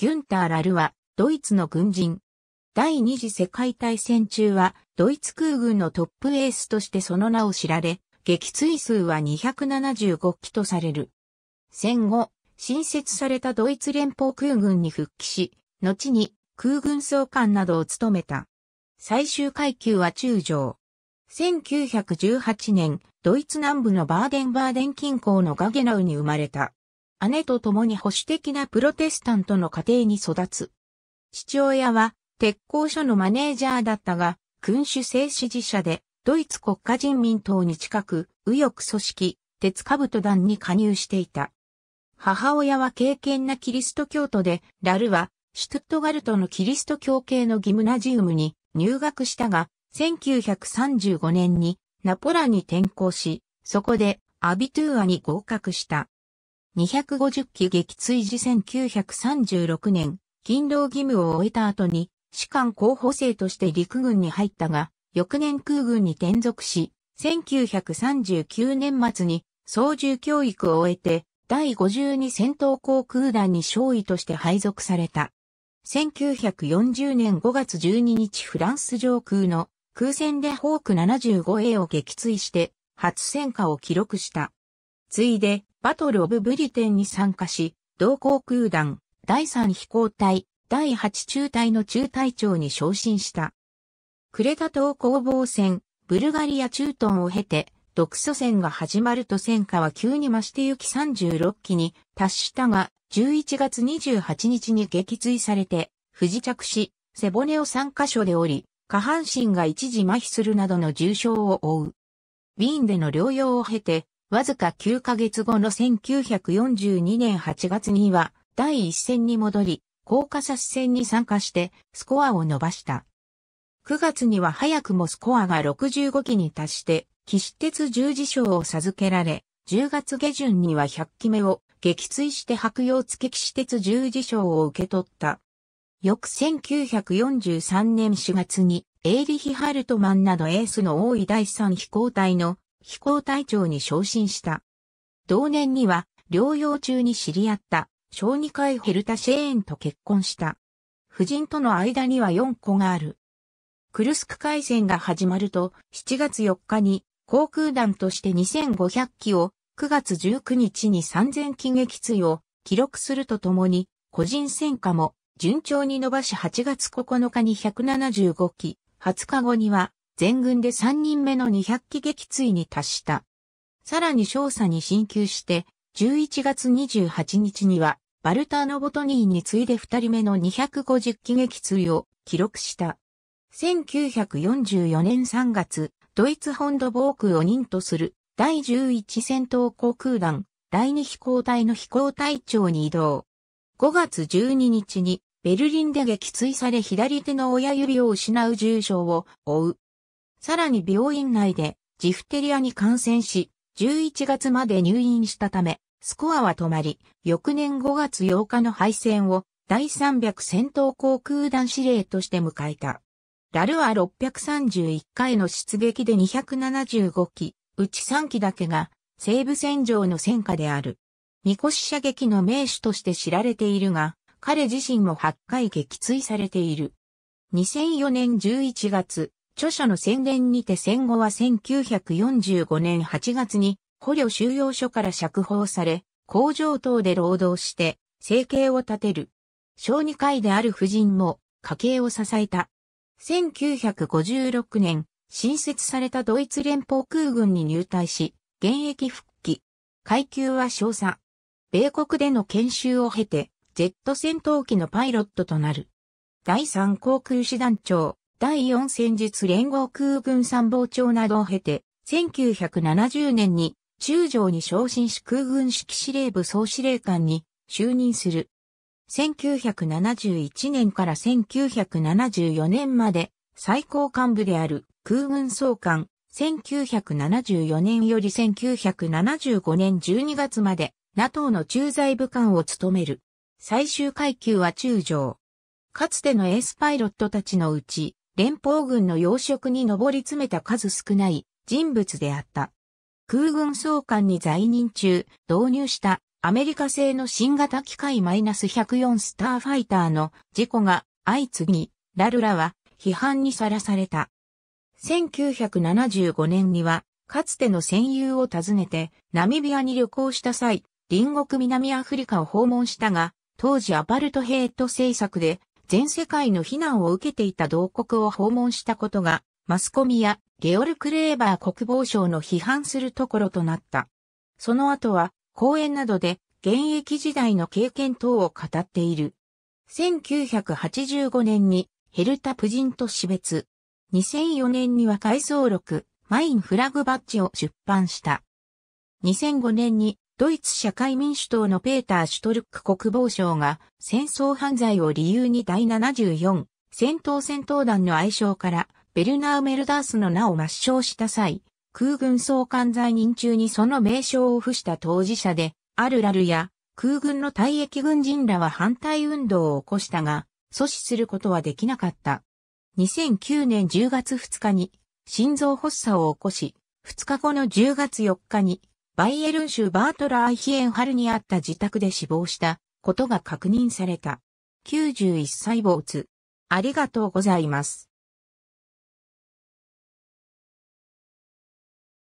ギュンター・ラルは、ドイツの軍人。第二次世界大戦中は、ドイツ空軍のトップエースとしてその名を知られ、撃墜数は275機とされる。戦後、新設されたドイツ連邦空軍に復帰し、後に空軍総監などを務めた。最終階級は中将。1918年、ドイツ南部のバーデンバーデン近郊のガゲナウに生まれた。姉と共に保守的なプロテスタントの家庭に育つ。父親は鉄工所のマネージャーだったが、君主制支持者で、ドイツ国家人民党に近く、右翼組織、鉄兜団に加入していた。母親は敬虔なキリスト教徒で、ラルは、シュトゥットガルトのキリスト教系のギムナジウムに入学したが、1935年にナポラに転校し、そこでアビトゥーアに合格した。250機撃墜時1936年、勤労義務を終えた後に、士官候補生として陸軍に入ったが、翌年空軍に転属し、1939年末に操縦教育を終えて、第52戦闘航空団に少尉として配属された。1940年5月12日フランス上空の空戦でホーク 75A を撃墜して初戦果を記録した。ついでバトル・オブ・ブリテンに参加し、同航空団、第3飛行隊、第8中隊の中隊長に昇進した。クレタ島攻防戦、ブルガリア中東を経て、独ソ戦が始まると戦火は急に増してゆき36機に達したが、11月28日に撃墜されて、不時着し、背骨を3箇所で折り、下半身が一時麻痺するなどの重傷を負う。ウィーンでの療養を経て、わずか9ヶ月後の1942年8月には第一戦に戻り、高架カサス戦に参加してスコアを伸ばした。9月には早くもスコアが65期に達して、騎士鉄十字章を授けられ、10月下旬には100期目を撃墜して白洋付騎士鉄十字章を受け取った。翌1943年4月に、エイリヒ・ハルトマンなどエースの多い第3飛行隊の飛行隊長に昇進した。同年には、療養中に知り合った小児科医ヘルタ・シェーンと結婚した。夫人との間には4子がある。クルスク海戦が始まると、7月4日に航空団として2500機を、9月19日に3000機撃墜を記録するとともに、個人戦果も順調に伸ばし8月9日に175機、20日後には全軍で3人目の200機撃墜に達した。さらに少佐に進級して、11月28日には、バルターノ・ボトニーに次いで2人目の250機撃墜を記録した。1944年3月、ドイツ本土防空を任とする第11戦闘航空団第2飛行隊の飛行隊長に移動。5月12日にベルリンで撃墜され左手の親指を失う重傷を負う。さらに病院内でジフテリアに感染し、11月まで入院したため、スコアは止まり、翌年5月8日の敗戦を第300戦闘航空団司令として迎えた。ラルは631回の出撃で275機、うち3機だけが西部戦場の戦果である。三越射撃の名手として知られているが、彼自身も8回撃墜されている。2004年11月、著者の宣伝にて戦後は1945年8月に捕虜収容所から釈放され、工場等で労働して生計を立てる。小児科医である夫人も家計を支えた。1956年、新設されたドイツ連邦空軍に入隊し、現役復帰。階級は少佐。米国での研修を経て、ジェット戦闘機のパイロットとなる。第3航空師団長、第4戦術連合空軍参謀長などを経て、1970年に中将に昇進し空軍指揮司令部総司令官に就任する。1971年から1974年まで最高幹部である空軍総監、1974年より1975年12月まで NATO の駐在部官を務める。最終階級は中将。かつてのエースパイロットたちのうち、連邦軍の要職に上り詰めた数少ない人物であった。空軍総監に在任中、導入したアメリカ製の新型機械 -104 スターファイターの事故が相次ぎ、ラルラは批判にさらされた。1975年には、かつての戦友を訪ねて、ナミビアに旅行した際、隣国南アフリカを訪問したが、当時アパルトヘイト政策で全世界の非難を受けていた同国を訪問したことが、マスコミやゲオル・クレーバー国防省の批判するところとなった。その後は、講演などで現役時代の経験等を語っている。1985年にヘルタ・プジンと死別。2004年には回想録、マインフラグバッジを出版した。2005年にドイツ社会民主党のペーター・シュトルック国防相が戦争犯罪を理由に第74戦闘戦闘団の愛称からベルナー・メルダースの名を抹消した際、空軍総監在任中にその名称を付した当事者で、アルラルや空軍の退役軍人らは反対運動を起こしたが、阻止することはできなかった。2009年10月2日に心臓発作を起こし、2日後の10月4日にバイエルン州バートラーヒエンハルにあった自宅で死亡したことが確認された。91歳つ。ありがとうございます。